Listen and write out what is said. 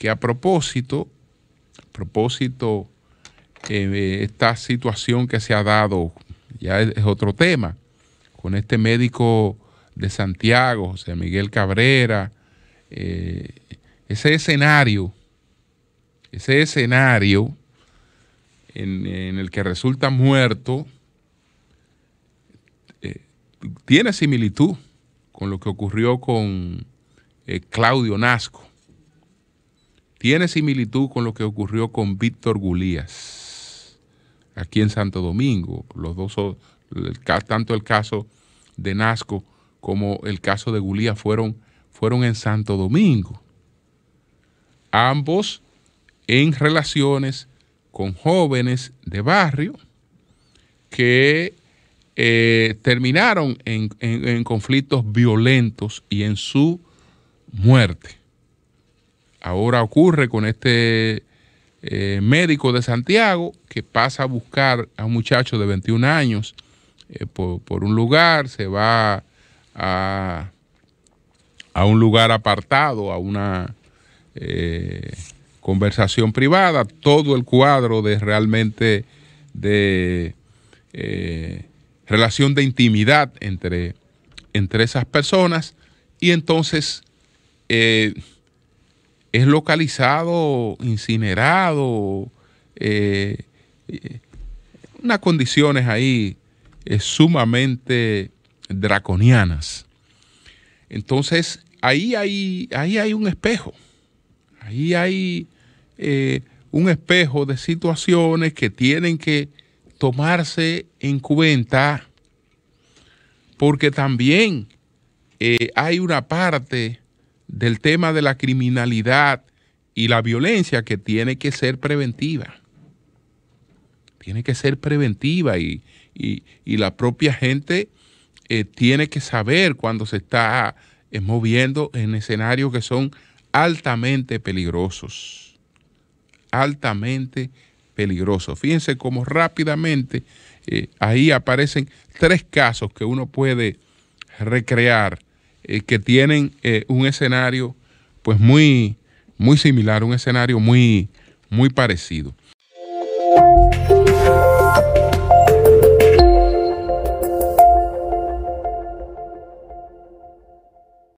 que a propósito, propósito, eh, esta situación que se ha dado, ya es, otro tema, con este médico de Santiago, José Miguel Cabrera, eh, ese escenario, ese escenario en, el que resulta muerto, eh, tiene similitud con lo que ocurrió con Claudio Nasco, tiene similitud con lo que ocurrió con Víctor Gulías, aquí en Santo Domingo. Los dos, tanto el caso de Nasco como el caso de Gulías fueron, fueron en Santo Domingo. Ambos en relaciones con jóvenes de barrio que eh, terminaron en conflictos violentos y en su muerte. Ahora ocurre con este eh, médico de Santiago que pasa a buscar a un muchacho de 21 años eh, por, un lugar, se va a, un lugar apartado, a una eh, conversación privada, todo el cuadro de realmente de relación de intimidad entre, entre esas personas y entonces es localizado, incinerado, eh, unas condiciones ahí eh, sumamente draconianas. Entonces, ahí hay, ahí hay un espejo, ahí hay eh, un espejo de situaciones que tienen que tomarse en cuenta, porque también hay una parte del tema de la criminalidad y la violencia que tiene que ser preventiva. Tiene que ser preventiva y, la propia gente eh, tiene que saber cuando se está eh, moviendo en escenarios que son altamente peligrosos. Altamente peligrosos. Fíjense cómo rápidamente eh, ahí aparecen tres casos que uno puede recrear eh, que tienen eh, un escenario pues muy, muy similar, un escenario muy, muy parecido.